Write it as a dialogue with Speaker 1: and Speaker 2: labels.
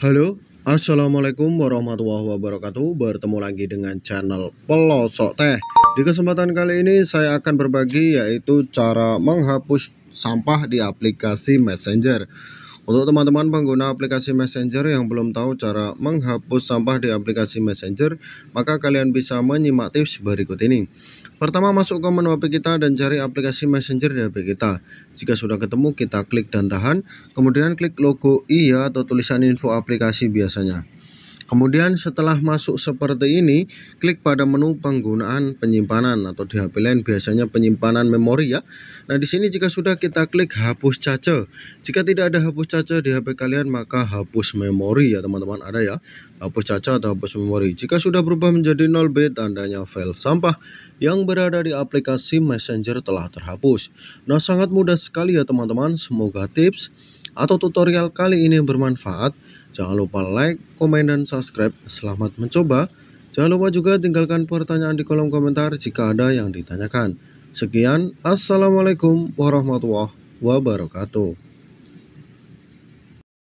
Speaker 1: Halo, Assalamualaikum warahmatullahi wabarakatuh Bertemu lagi dengan channel Pelosok Teh Di kesempatan kali ini saya akan berbagi yaitu cara menghapus sampah di aplikasi Messenger untuk teman-teman pengguna aplikasi Messenger yang belum tahu cara menghapus sampah di aplikasi Messenger, maka kalian bisa menyimak tips berikut ini. Pertama masuk ke menu HP kita dan cari aplikasi Messenger di HP kita. Jika sudah ketemu kita klik dan tahan, kemudian klik logo iya atau tulisan info aplikasi biasanya. Kemudian setelah masuk seperti ini, klik pada menu penggunaan penyimpanan atau di HP lain biasanya penyimpanan memori ya. Nah, di sini jika sudah kita klik hapus cache. Jika tidak ada hapus cache di HP kalian, maka hapus memori ya teman-teman ada ya. Hapus cache atau hapus memori. Jika sudah berubah menjadi 0 B, tandanya file sampah yang berada di aplikasi Messenger telah terhapus. Nah, sangat mudah sekali ya teman-teman. Semoga tips atau tutorial kali ini bermanfaat. Jangan lupa like, komen, dan subscribe. Selamat mencoba. Jangan lupa juga tinggalkan pertanyaan di kolom komentar jika ada yang ditanyakan. Sekian, Assalamualaikum warahmatullahi wabarakatuh.